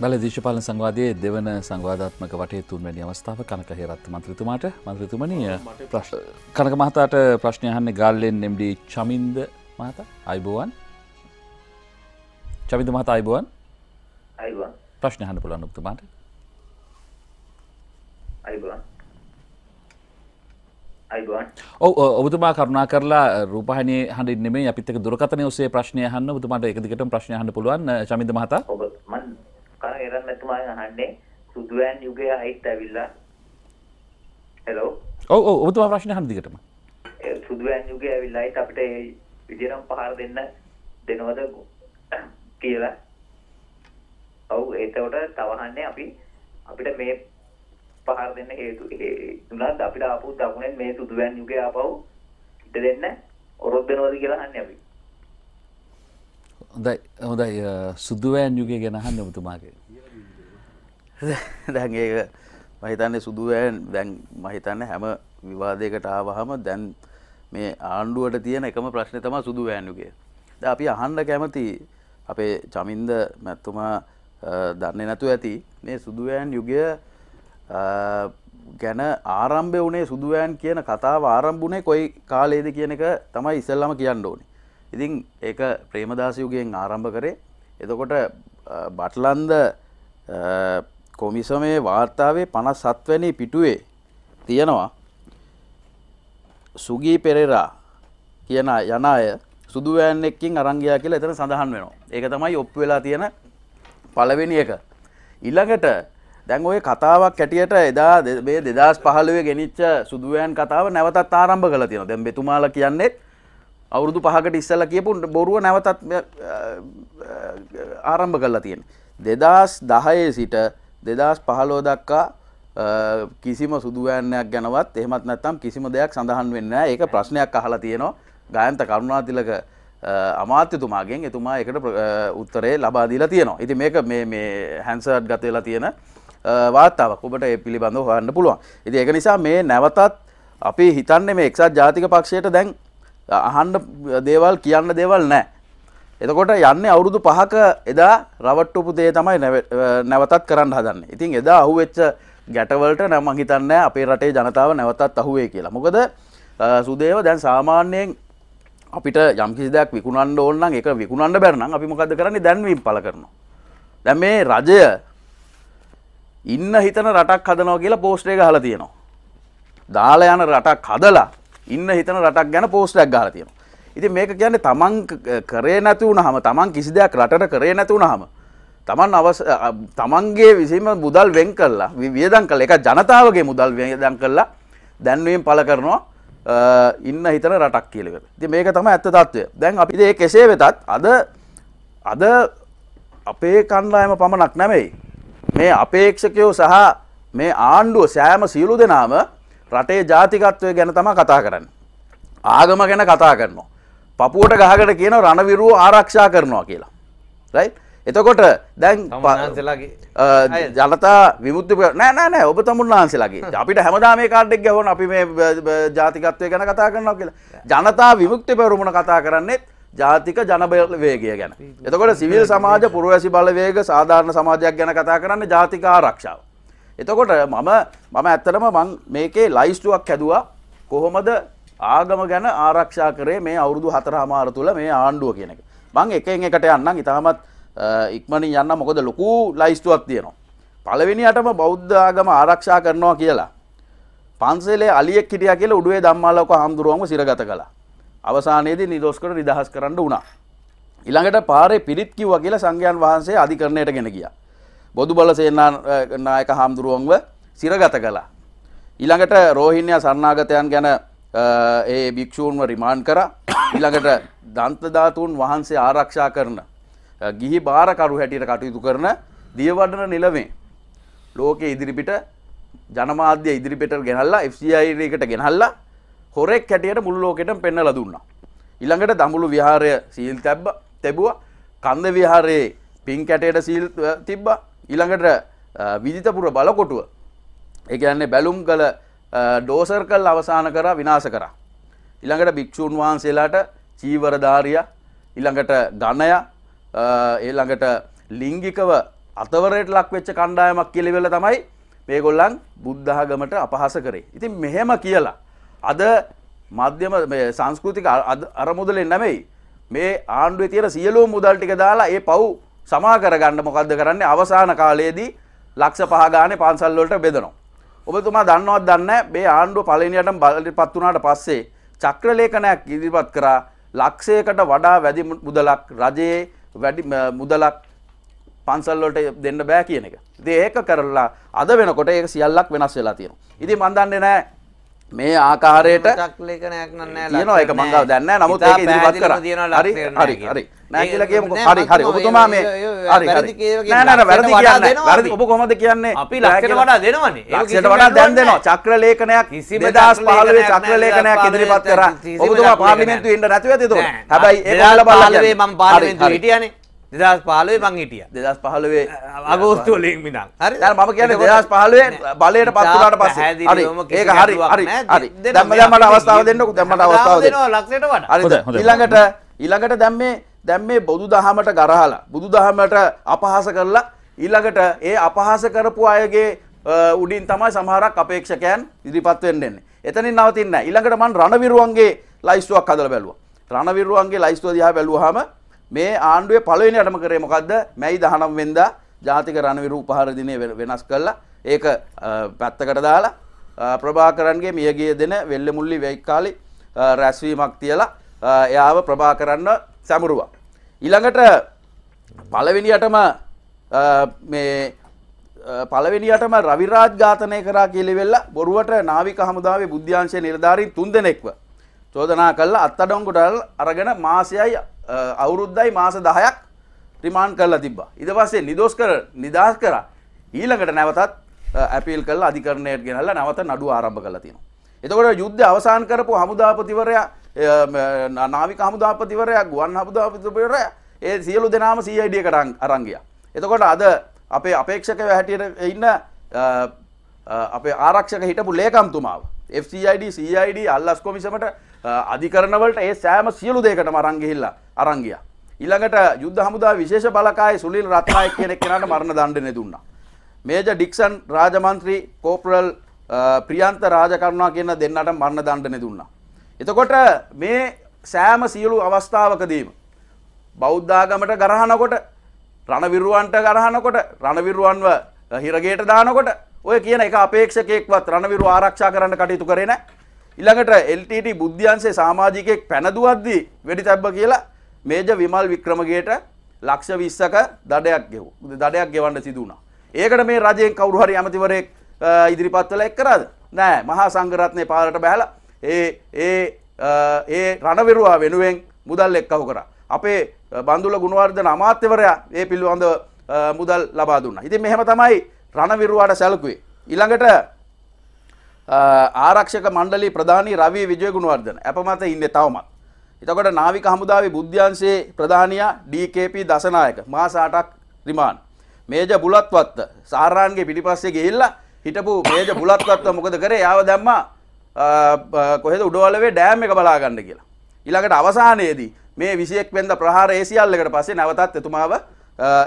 බල දේශපාලන සංවාදයේ දෙවන සංවාධාත්මක වටේ තුන්වැනි අවස්ථාව කනක හේරත් මන්ත්‍රතුමාට මන්ත්‍රතුමනය කනක මහතාට ප්‍රශ්නයහන්න ගල්ලෙන් එම්ඩ චමින්ද මහත අයිබෝවන් චමිද මහත අයිබෝවන් ප්‍රශ්නයහන්න පුළන් උක්තුමාට ඔව ඔබතුමා කරුණා කරලා රූපහණ හඬ නෙමේ අපිතක දුරකතනය ඔසේ ප්‍රශ්නයහන්න උතුමාට එකදිකට ප්‍රශ්නයහන්න පුළුවන් චමිද මහතා කන කරන්න නැතුමයි අහන්නේ සුදුවෑන් යුගයේ අයිත් ඇවිල්ලා හෙලෝ ඔව් ඔව් ඔබතුමා ප්‍රශ්න අහන්න දිගටම සුදුවෑන් යුගයේ ඇවිල්ලා අයිත් අපිට ඒ විදියටම පහර දෙන්න දෙනවද කියලා ඔව් එතකොට තවහන්නේ අපි අපිට මේ පහර දෙන්න හේතු තුනත් අපිට ආපු දකුණෙන් මේ සුදුවෑන් යුගයේ ආපහු ඉද දෙන්න ඔරොත් දෙනවද කියලා අහන්නේ අපි හොඳයි හොඳයි සුද්දුවෑන් යුගය ගැන අහන්න ඔබතුමාගේ. දැන් ඒක මම හිතන්නේ සුදුවෑන් දැන් මම හිතන්නේ හැම විවාදයකට ආවහම දැන් මේ ආණ්ඩුවට තියෙන එකම ප්‍රශ්නේ තමයි සුදුවෑන් යුගය. දැන් අපි අහන්න කැමති අපේ චමින්ද මැතිතුමා දන්නේ නැතුව ඇති මේ සුදුවෑන් යුගය ගැන ආරම්භය වුණේ සුදුවෑන් කියන කතාව ආරම්භුණේ කොයි කාලේද කියන එක තමයි ඉස්සෙල්ලම කියන්න ඕනේ. ඉතින් ඒක ප්‍රේමදාසයුගෙන් ආරම්භ කරේ එතකොට බටලන්ද කොමිසමේ වාර්තාවේ පණ සත්වැනි පිටුවේ තියෙනවා සුගී පෙරෙරා කියන යන අය සුදුවෑන්නෙක්කින් අරංගයා කියලා එතන සඳහන් වෙනවා. ඒක තමයි ඔප්පු වෙලා තියෙන පළවෙනි එක. ඊළඟට දැන් ওই කතාවක් ඇටියට එදා මේ 2015 ගෙනිච්ච සුදුවෑන් කතාව නැවතත් ආරම්භ කරලා තියෙනවා. දැන් මෙතුමාලා කියන්නේ අවුරුදු පහකට ඉස්සල කියපු බොරුව නැවතත් ආරම්භ කරලා තියෙන. දෙදස් දහයේ සිට දෙදස් පහලෝ දක්කා කිසිම සුදුවෑන්නයක් ගැනවත් එහෙමත් නැත්තම් කිසිම දෙයක් සඳහන් වෙන්න ඒක ප්‍රශ්නයක් අහලා තියෙනවා ගයන්ත කරුණාතිලක අමාත්‍යතුමාගෙන් එතුමා එකට උත්තරේ ලබාදීලා තියෙනවා. ඉති මේක මේ හැන්සට් ගතවෙලා තියෙන වාතාවක් ඔබට ඒ පිළිබඳව හොයන්න පුළුවන්. ඉති ඒක නිසා මේ නැවතත් අපි හිතන්නේ මේ එක්සත් ජාතික පක්ෂයට දැන් අහන්ඩ දේවල් කියන්න දේවල් නෑ. එතකොට යන්නේ අවුරුදු පහක එදා රවට්ටුපු දේ තමයි නැවතත් කරන්න හදන්න ඉතින් එදා අහු වෙච්ච ගැටවලට නැම හිතන්න අපේ රටේ ජනතාව නැවතත් අහුවේ කියලා මොකද සුදේව දැන් සාමාන්‍යයෙන් අපිට යම්කිසි දෙයක් විකුණන්න ඕන්න එක විකුණන්න බැරනම් අපි මොකද කරන්නේ දැන්වීම් පල කරනවා. දැ මේ රජය ඉන්න හිතන රටක් හදනෝ කියලා පෝස්ට්‍රේක හල තියෙනවා. දාල යන රටක් හදලා ඉන්න හිතන රටක් ගැන පෝස්ටයක් ගාලා තියෙනවා. ඉතින් මේක කියන්නේ තමන් කරේ නැති වුණාම තමන් කිසි දෙයක් රටට කරේ නැති වුණාම තමන් අවස තමන්ගේ විසීම මුදල් වෙන් කළා වියදම් කළා ඒක ජනතාවගේ මුදල් වියදම් කළා දැන්වීම පළ කරනවා ඉන්න හිතන රටක් කියලා එක. ඉතින් මේක තමයි ඇත්ත తත්වය. දැන් අපි මේ කෙසේ වෙතත් අද අද අපේ කණ්ඩායම පමණක් නෙමෙයි මේ අපේක්ෂකයෝ සහ මේ ආණ්ඩුව සෑම සියලු දෙනාම රටේ ජාතිකත්වය ගැන තම කතා කරන්න. ආගම ගැන කතා කරනවා. පපුුවට ගහකට කියන රණවිරුව ආරක්ෂා කරනවා කියලා. රයි එතකොට දැන් පහන්සලාගේ ජනතා විමුත්ති නෑනෑ ඔබ තමුන් වහන්සේලාගේ අපිට හැමදා මේ කාඩ්ඩෙක් ගැවන අපි මේ ජාතිකත්වය ගැන කතා කරනවා කියලා ජනතා විමුක්ති පැවරුමණ කතා කරන්නේත් ජාතික ජනබල වේගය ගැන එතකොට සිවිල් සමාජ පුරුවැසි බලවේග සාධාරණ සමාජයක් ගැන කතා කරන්න ජාතික ආරක්ෂාව එතකොට මම මම ඇත්තටම මං මේකේ ලයිස්ටුවක් හැදවා කොහොමද ආගම ගැන ආරක්ෂා කරේ මේ අවුරුදු හතර හමාර තුළ මේ ආණ්ඩුව කියන එක මං එකෙන් එකට යන්නම් ඉතාමත් ඉක්මනින් යන්න මොකද ලොකු ලයිස්ටුවක් තියෙනවා. පළවෙනියටම බෞද්ධ ආගම ආරක්ෂා කරනවා කියලා. පන්සලේ අලියෙක් හිටියා කියලා උඩුවේ ධම්මාලෝක හාමුදුරුවන්ව සිරගත කළා. අවසානයේදී නිදොස්කර නිදහස් කරන්න වුණා. ඊළඟට පාරේ පිරිත් කිව්වා කියලා සංඝයන් වහන්සේ අධිකරණයට ගෙන ගියා. බොදු බල සේනානායක හාමුදුරුවන්ව සිරගත කළා. ඊළඟට රෝහිණ්‍ය සරණාගතයන් ගැන ඒ භික්‍ෂූන්ව රිමාන්් කර ඊළඟට දන්තධාතුන් වහන්සේ ආරක්ෂා කරන ගිහි භාරකරු හැටියට කටයුතු කරන දියවඩන නිලමේ ලෝකෙ ඉදිරිපිට ජනමාධ්‍ය ඉදිරිපිට ගෙනල්ලා එකට ගෙනහල්ලා හොරෙක් හැටියට මුල් ලෝකෙට පෙන්න ලදුන්නා. ඉළඟට දඹුළු විහාරය සීල් තැබ්බ තැබවා කන්ද විහාරයේ පින් කැටයට සීල් තිබ්බා ඊළඟට විදිතපුර බලකොටුව එකන්නේ බැලුම් කළ ඩෝසර් කල් අවසාන කර විනාශ කර. ඉළඟට භික්‍ෂූන් වහන්සේලාට චීවරධාරිය ඉළඟට ගණය ඒළඟට ලිංගිකව අතවරයට ලක්වෙච්ච කණ්ඩායමක් කෙලිවෙල තමයි මේගොල්ලන් බුද්ධහගමට අපහස කරේ. ඉතින් මෙහෙම කියලා. අද මධ්‍යම සංස්කෘතික අරමුදලෙන් නැමෙයි මේ ආණ්ඩුවේ තියෙන සියලුම මුදල් ටික දාලා ඒ පව් සමා කරගන්න මොකද්ද කරන්නේ අවසාන කාලයේදී ලක්ෂ පහ ගානේ පන්සල් වලට බෙදනවා. ඔබතුමා දන්නවත් දන්නේ මේ ආණ්ඩුව පළවෙනියටම බලපත් වුණාට පස්සේ චක්‍රලේඛනයක් ඉදිරිපත් කරා ලක්ෂයකට වඩා වැඩි මුදලක් රජයේ වැඩි මුදලක් පන්සල් වලට දෙන්න බෑ කියන එක. ඉතින් ඒක කරලා අද වෙනකොට ඒක සියල්ලක් වෙනස් වෙලා තියෙනවා. ඉතින් මම දන්නේ නැහැ මේ ආකාරයට ලේඛනයක් නෑ තියෙනවා ඒක මං ගාව දැන් නෑ නමුත් ඒක ඉදිරිපත් කරා හරි හරි හරි නෑ කියලා කියමුකෝ හරි හරි ඔබතුමා මේ හරි හරි නෑ නෑ වැරදි කියන්නේ වැරදි ඔබ කොහොමද කියන්නේ අපි ලක්ෂයට වඩා දෙනවනේ ලක්ෂයට වඩා දැන් දෙනවා චක්‍ර ලේඛනයක් 2015 චක්‍ර ලේඛනයක් ඉදිරිපත් කරා ඔබතුමා පාර්ලිමේන්තුවේ ඉන්න නැතුව ඇති එතකොට හැබැයි ඒක බලලා මම පාර්ලිමේන්තුවේ හිටියානේ දෙදස් පාලුවේ මං හිටිය දෙදස් පහලුවේ අගෝස්තුවලින් මිනම් හරි ම කියන දෙදස් පහලුවේ බලයට පත්තුලාට පස්ස ඒ හරි හරි හරි දැමට අවස්ථාව දෙන්නකු දැමට අවස්ථාව ලක්ෂට වට ඉළඟට ඉළඟට දැම්මේ දැම්මේ බොදු දහමට ගරහලා බුදු දහමට අපහස කරලා ඉල්ලඟට ඒ අපහස කරපු අයගේ උඩින් තමයි සමහරක් අපේක්ෂකයන් ඉදිරිපත්වෙන්න්නේ එතනින් නවතින්න ඉළඟට මන් රණවිරුවන්ගේ ලයිස්තුවක් කදල බැලුව රණවිරුවන්ගේ ලයිස්තුව දිහා බැලුවහම මේ ආණ්ඩුවේ පළවෙනි අටම කරේ මොකක්ද මැයි දහනම් වෙන්දා ජාතික රණවිරු උපහාර දිනය වෙනස් කළා ඒක පැත්තකට දාලා ප්‍රභාකරන්ගේ මියගිය දෙන වෙල්ල මුල්ලි වෙයිකාලි රැස්වීමක් තියලා එයාව ප්‍රභාකරන්න සැමුරුවා ඊළඟට පළවෙනියටම මේ පළවෙනියටම රවිරාජ් ඝාතනය කරා කියලෙවෙල්ල බොරුවට නාවික හමුදාවේ බුද්ධ්‍යංශය නිලධාරීන් තුන්දෙනෙක්ව චෝදනා කළා අත්අඩංගුවට අරගෙන මාසයයි අවුරුද්දයි මාස 10ක් රිමාන්ඩ් කරලා තිබ්බා. ඊට පස්සේ නිදොස් කර නිදහස් කරා. ඊළඟට නැවතත් ඇපීල් කරලා අධිකරණයට ගෙනල්ලා නැවත නඩුව ආරම්භ කරලා තියෙනවා. එතකොට යුද්ධය අවසන් කරපු හමුදාපතිවරයා නාවික හමුදාපතිවරයා ගුවන් හමුදාපතිවරයා ඒ සියලු දෙනාම CID එකට අරන් ගියා. එතකොට අද අපේ අපේක්ෂකව හැටියට ඉන්න අපේ ආරක්ෂක හිටපු ලේකම්තුමාව FCID CID අල්ලස් කොමිසමට අධිකරණවලට ඒ සෑම සියලු දෙයකටම අරන් ගිහිල්ලා අරන් ගියා. ඊළඟට යුද්ධ හමුදා විශේෂ බලකායේ සුනිල් රත්නායක කියන කෙනාට මරණ දණ්ඩනය දුන්නා. මේජර් ඩික්සන් රාජමන්ත්‍රී කෝපරල් ප්‍රියන්ත රාජකරුණා කියන දෙන්නට මරණ දණ්ඩනය දුන්නා. එතකොට මේ සෑම සියලු අවස්ථාවකදීම බෞද්ධාගමට ගරහනකොට රණවිරුවන්ට ගරහනකොට රණවිරුවන්ව හිරගේට දානකොට ඔය කියන එක අපේක්ෂකයෙක්වත් රණවිරුව ආරක්ෂා කරන්න කටයුතු කරේ නැහැ. ඉළඟට එල්ටට බුද්ධියන්සේ සාමාජිකයෙක් පැනදුවද්දී වැඩි තැබ්බ කියලා මේජ විමල් වික්‍රමගේට ලක්ෂ විස්සක දඩයක් ගෙව දඩයක් ගෙවන්න සිදුවුණ. ඒකට මේ රජයෙන් කවරුහරි ඇමතිවරෙක් ඉදිරිපත්වල එක් කරද නෑ මහා සංගරත්නය පාලට බැහල ඒ ඒ ඒ රණවිරුවා වෙනුවෙන් මුදල් එක්කහු කර. අපේ බන්දුල ගුණවාර්ධන අමාත්‍යවරයා ඒ පිල්ලුවන්ද මුදල් ලබා දුන්න. ඉතින් මෙහෙම තමයි රණවිරුවාට සැලකුවේ. ඉළඟට ආරක්ෂක මණ්ඩලි ප්‍රධානී රවී විජයගුණවර්ධන අපමත ඉන්න තවමත්. එතකොට නාවික හමුදාවේ බුද්ධ්‍යන්සේ ප්‍රධානයා DKP දසනායක මාසාටක් රිමාන්. මේජ බුලත්වත්ත සාරාන්ගේ පිටිපස්සේ ගිහිල්ලා හිටපු මේජ බුලත්වත්ව මොකද කරේ යාව දැම්මා කොහෙද උඩවලවේ ඩෑම් එක බලා ගන්න කියලා. ඊළඟට අවසානයේදී මේ 21 වෙනිදා ප්‍රහාර ඒ සියල්ලකට පස්සේ නැවතත් එතුමාව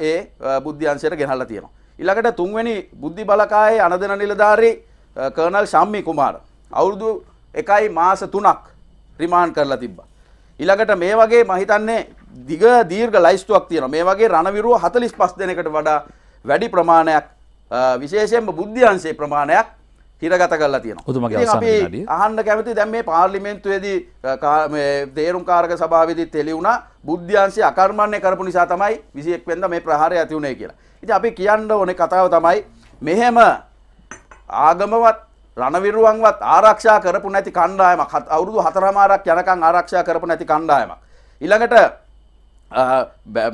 ඒ බුද්ධ්‍යංශයට ගෙනල්ලා තියෙනවා. ඊළඟට තුන්වෙනි බුද්ධි බලකායේ අනදෙන නිලධාරී කර්නල් ශම්මි කුමාර අවුරුදු එකයි මාස තුනක් රිමාන්ඩ් කරලා තිබ්බා. ඊළඟට මේ වගේ මම හිතන්නේ දිග දීර්ඝ ලයිස්තුවක් තියෙනවා. මේ වගේ රණවිරුව 45 දෙනෙකුට වඩා වැඩි ප්‍රමාණයක් විශේෂයෙන්ම බුද්ධි අංශයේ ප්‍රමාණයක් හිරගත කරලා තියෙනවා. අහන්න කැමති දැන් මේ පාර්ලිමේන්තුවේදී තේරුම් කාරක සභාවේදී තෙලිවුණා බුද්ධි අංශය අකර්මණ්‍ය කරපු නිසා තමයි 21 වෙනිදා මේ ප්‍රහාරය ඇති වුණේ කියලා. ඉතින් අපි කියන්න ඕනේ කතාව තමයි මෙහෙම ආගමවත් රණවිරුවන්වත් ආරක්ෂා කරපු නැති කණ්ඩායමක් අවුරුදු හතරමාරක් යනකම් ආරක්ෂා කරපු නැති කණ්ඩායමක් ඊළඟට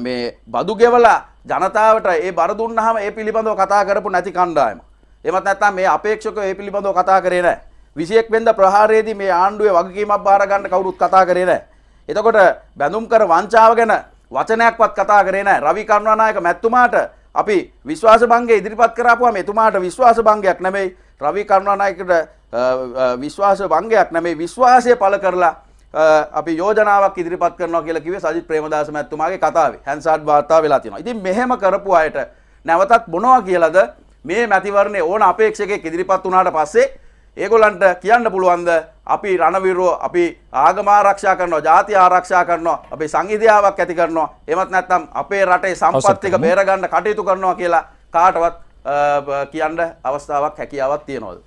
මේ බදු ගෙවලා ජනතාවට ඒ බර දුන්නාම ඒ පිළිබඳව කතා කරපු නැති කණ්ඩායම. එමත් නැත්නම් මේ අපේක්ෂකයෝ ඒ පිළිබඳව කතා කරේ නැහැ. 21 වෙනිදා ප්‍රහාරයේදී මේ ආණ්ඩුවේ වගකීමක් බාර ගන්න කවුරුත් කතා කරේ නැහැ. එතකොට බැඳුම් කර වංචාව ගැන වචනයක්වත් කතා කරේ නැහැ. රවි කරුණානායක මැතිතුමාට අපි විශ්වාස භංගය ඉදිරිපත් කරාපුවාම එතුමාට විශ්වාස භංගයක් නෙමෙයි රවි කරුණානායකට විශ්වාස භංගයක් නෙමෙයි විශ්වාසය පළ කරලා අපි යෝජනාවක් ඉදිරිපත් කරනවා කියලා කිව්වේ සජිත් ප්‍රේමදාස මහත්මයාගේ කතාවේ හැන්සාඩ් වාර්තා වෙලා තියෙනවා. ඉතින් මෙහෙම කරපු අයට නැවතත් මොනවා කියලාද මේ මැතිවරණේ ඕන අපේක්ෂකයෙක් ඉදිරිපත් වුණාට පස්සේ ඒගොල්ලන්ට කියන්න පුළුවන්ද අපි රණවිරෝ අපි ආගම ආරක්ෂා කරනවා ජාති ආරක්ෂා කරනවා අපි සංහිඳියාවක් ඇති කරනවා එමත් නැත්නම් අපේ රටේ සම්පත් ටික බේරගන්න කටයුතු කරනවා කියලා කාටවත් කියන්න අවස්ථාවක් හැකියාවක් තියනවද